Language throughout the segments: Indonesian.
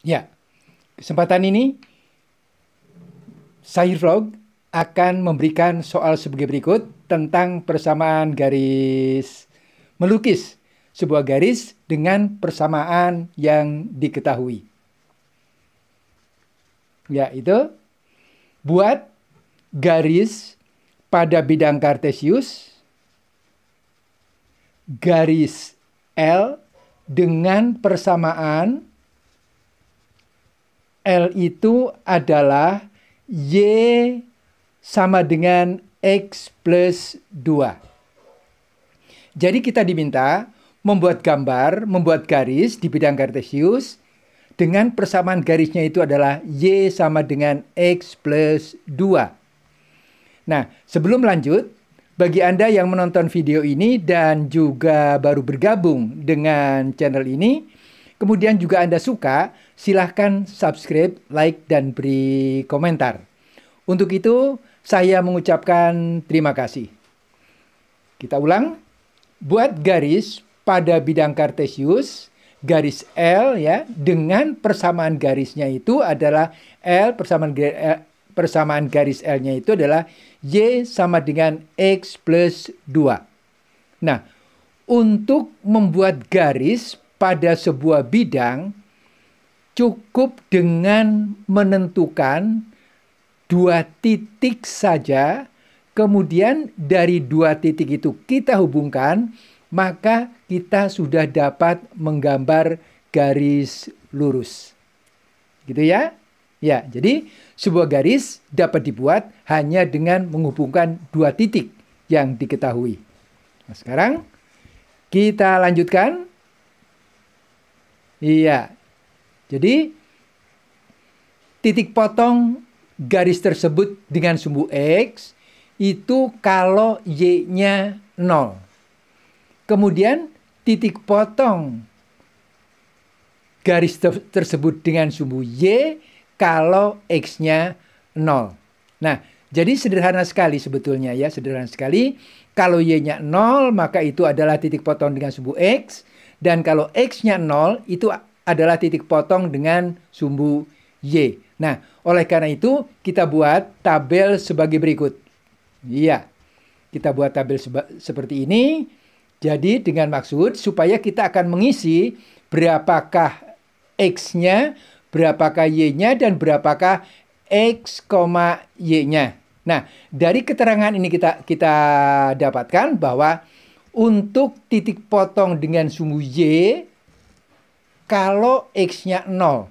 Ya, kesempatan ini Sahir Vlog akan memberikan soal sebagai berikut tentang persamaan garis melukis sebuah garis dengan persamaan yang diketahui. Ya, itu buat garis pada bidang kartesius garis L dengan persamaan L itu adalah Y sama dengan X plus 2. Jadi kita diminta membuat gambar, membuat garis di bidang kartesius dengan persamaan garisnya itu adalah Y sama dengan X plus 2. Nah, sebelum lanjut, bagi Anda yang menonton video ini dan juga baru bergabung dengan channel ini, kemudian juga Anda suka, silahkan subscribe, like, dan beri komentar. Untuk itu, saya mengucapkan terima kasih. Kita ulang. Buat garis pada bidang kartesius, garis L ya, dengan persamaan garisnya itu adalah L persamaan eh, persamaan garis L-nya itu adalah Y sama dengan X plus 2. Nah, untuk membuat garis pada sebuah bidang cukup dengan menentukan dua titik saja, kemudian dari dua titik itu kita hubungkan, maka kita sudah dapat menggambar garis lurus. Gitu ya? Ya, jadi sebuah garis dapat dibuat hanya dengan menghubungkan dua titik yang diketahui. Nah, sekarang kita lanjutkan Iya. Jadi titik potong garis tersebut dengan sumbu X itu kalau Y-nya 0. Kemudian titik potong garis tersebut dengan sumbu Y kalau X-nya 0. Nah, jadi sederhana sekali sebetulnya ya, sederhana sekali. Kalau Y-nya 0, maka itu adalah titik potong dengan sumbu X. Dan kalau X-nya 0, itu adalah titik potong dengan sumbu Y. Nah, oleh karena itu, kita buat tabel sebagai berikut. Iya, kita buat tabel seperti ini. Jadi, dengan maksud supaya kita akan mengisi berapakah X-nya, berapakah Y-nya, dan berapakah X, Y-nya. Nah, dari keterangan ini kita kita dapatkan bahwa untuk titik potong dengan sumbu Y kalau X-nya 0.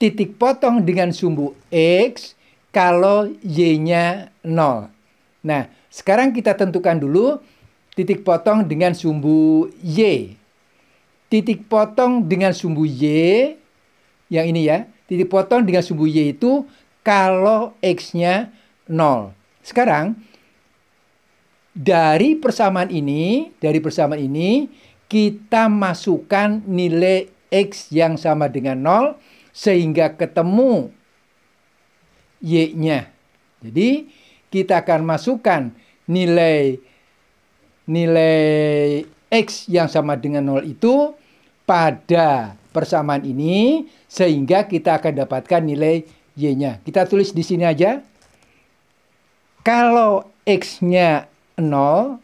Titik potong dengan sumbu X kalau Y-nya 0. Nah, sekarang kita tentukan dulu titik potong dengan sumbu Y. Titik potong dengan sumbu Y, yang ini ya, titik potong dengan sumbu Y itu kalau X-nya nol. Sekarang dari persamaan ini, dari persamaan ini kita masukkan nilai x yang sama dengan nol sehingga ketemu y-nya. Jadi kita akan masukkan nilai nilai x yang sama dengan nol itu pada persamaan ini sehingga kita akan dapatkan nilai y-nya. Kita tulis di sini aja. Kalau X-nya 0,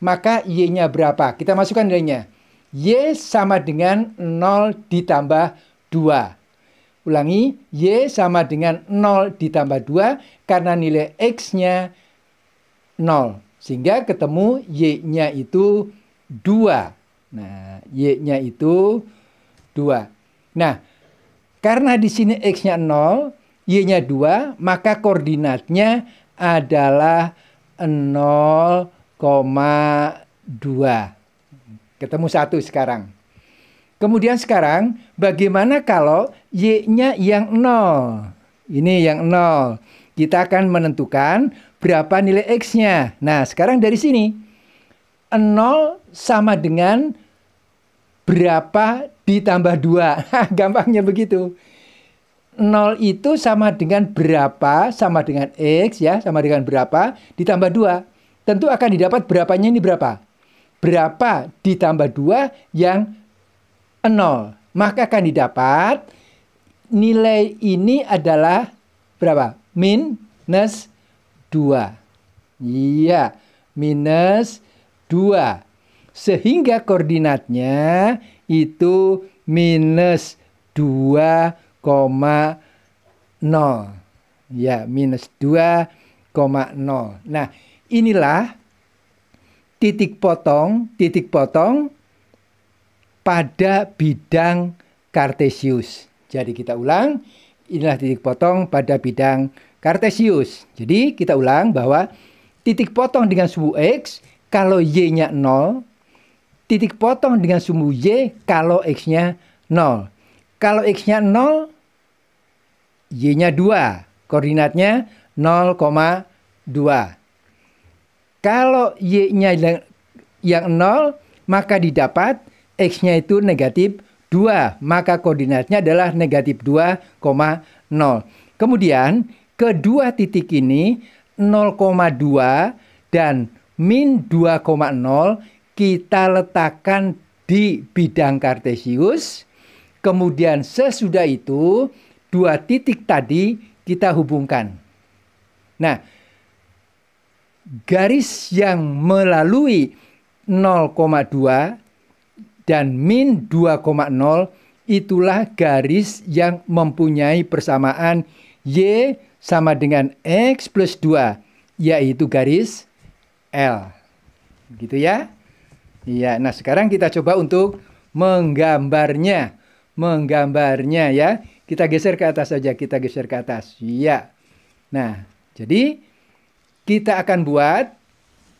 maka Y-nya berapa? Kita masukkan nilainya. Y sama dengan 0 ditambah 2. Ulangi, Y sama dengan 0 ditambah 2 karena nilai X-nya 0. Sehingga ketemu Y-nya itu 2. Nah, Y-nya itu 2. Nah, karena di sini X-nya 0, Y-nya 2, maka koordinatnya adalah 0,2. Ketemu satu sekarang. Kemudian sekarang bagaimana kalau Y-nya yang 0? Ini yang 0. Kita akan menentukan berapa nilai X-nya. Nah, sekarang dari sini 0 sama dengan berapa ditambah 2. Gampangnya begitu. 0 itu sama dengan berapa, sama dengan X ya, sama dengan berapa, ditambah 2. Tentu akan didapat berapanya ini berapa? Berapa ditambah 2 yang 0. Maka akan didapat nilai ini adalah berapa? Minus 2. Iya, minus 2. Sehingga koordinatnya itu minus 2 Ya, minus 2,0. Nah, inilah titik potong, titik potong pada bidang kartesius. Jadi kita ulang, inilah titik potong pada bidang kartesius. Jadi kita ulang bahwa titik potong dengan sumbu X kalau Y-nya 0, titik potong dengan sumbu Y kalau X-nya 0. Kalau X-nya 0, Y-nya 2, koordinatnya 0,2. Kalau Y-nya yang 0, maka didapat X-nya itu negatif 2, maka koordinatnya adalah negatif 2,0. Kemudian, kedua titik ini 0,2 dan min 2,0 kita letakkan di bidang kartesius. Kemudian sesudah itu dua titik tadi kita hubungkan. Nah, garis yang melalui 0,2 dan min 2,0 itulah garis yang mempunyai persamaan Y sama dengan X plus 2, yaitu garis L. Gitu ya. Iya, nah sekarang kita coba untuk menggambarnya. Menggambarnya ya. Kita geser ke atas saja, kita geser ke atas. Iya. Nah, jadi kita akan buat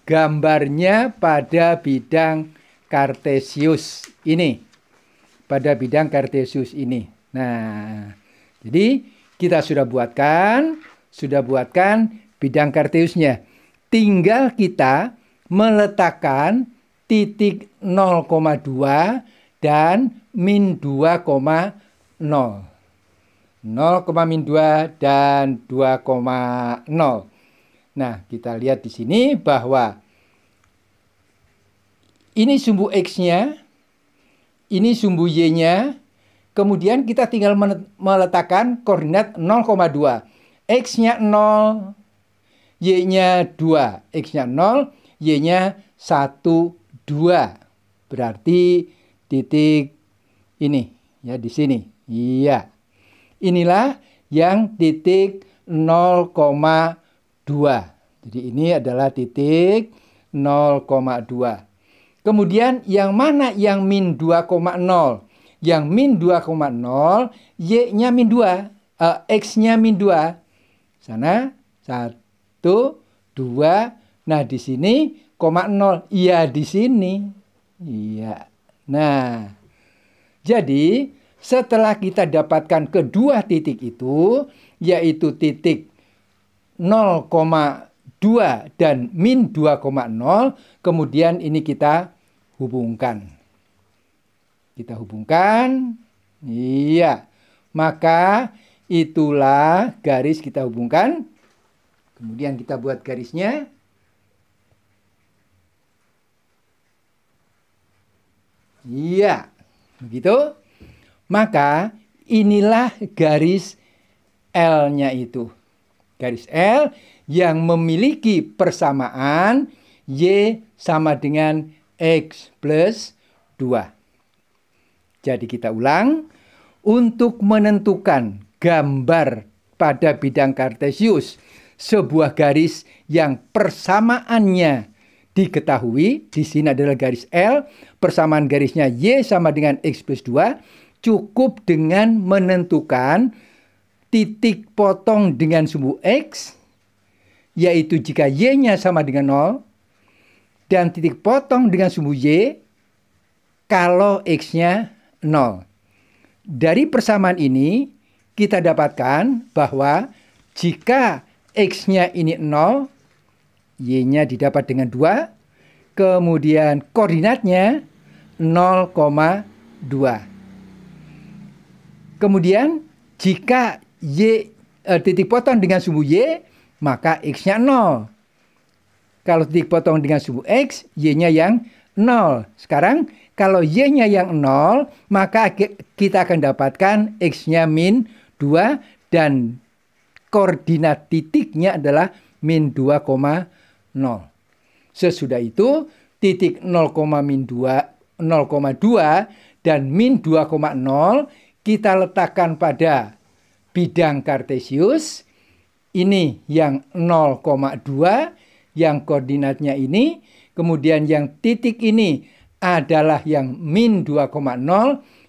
gambarnya pada bidang kartesius ini. Pada bidang kartesius ini. Nah, jadi kita sudah buatkan, sudah buatkan bidang kartesiusnya. Tinggal kita meletakkan titik 0,2 dan min 2,0. 0,2 dan 2,0. Nah, kita lihat di sini bahwa ini sumbu X-nya, ini sumbu Y-nya, kemudian kita tinggal meletakkan koordinat 0,2. X-nya 0, Y-nya 2. X-nya 0, Y-nya 1, 2. Berarti titik ini, ya di sini. Iya. Yeah. Inilah yang titik 0,2. Jadi ini adalah titik 0,2. Kemudian yang mana yang min 2,0? Yang min 2,0, Y-nya min 2, uh, eh, X-nya min 2. Sana, 1, 2. Nah, di sini, 0,0. Iya, di sini. Iya. Nah, jadi setelah kita dapatkan kedua titik itu, yaitu titik 0,2 dan min 2,0, kemudian ini kita hubungkan. Kita hubungkan, iya. Maka itulah garis kita hubungkan. Kemudian kita buat garisnya. Iya, begitu. Maka inilah garis L-nya itu. Garis L yang memiliki persamaan Y sama dengan X plus 2. Jadi kita ulang. Untuk menentukan gambar pada bidang kartesius, sebuah garis yang persamaannya diketahui, di sini adalah garis L, persamaan garisnya Y sama dengan X plus 2, cukup dengan menentukan titik potong dengan sumbu X, yaitu jika Y-nya sama dengan 0, dan titik potong dengan sumbu Y kalau X-nya 0. Dari persamaan ini, kita dapatkan bahwa jika X-nya ini 0, Y-nya didapat dengan 2, kemudian koordinatnya 0,2. Kemudian jika Y e, titik potong dengan sumbu Y, maka X-nya 0. Kalau titik potong dengan sumbu X, Y-nya yang 0. Sekarang kalau Y-nya yang 0, maka kita akan dapatkan X-nya min 2 dan koordinat titiknya adalah min 2,0. Sesudah itu, titik 0, min 2, 0,2 dan min 2,0 kita letakkan pada bidang kartesius, ini yang 0,2, yang koordinatnya ini, kemudian yang titik ini adalah yang min 2,0,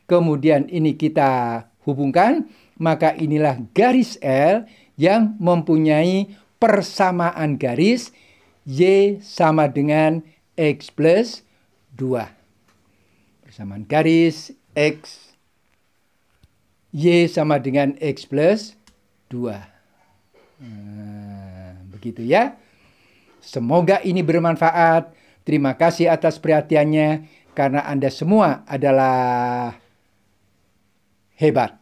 kemudian ini kita hubungkan, maka inilah garis L yang mempunyai persamaan garis Y sama dengan X plus 2. Persamaan garis X Y sama dengan X plus 2. Hmm, nah, begitu ya. Semoga ini bermanfaat. Terima kasih atas perhatiannya karena Anda semua adalah hebat.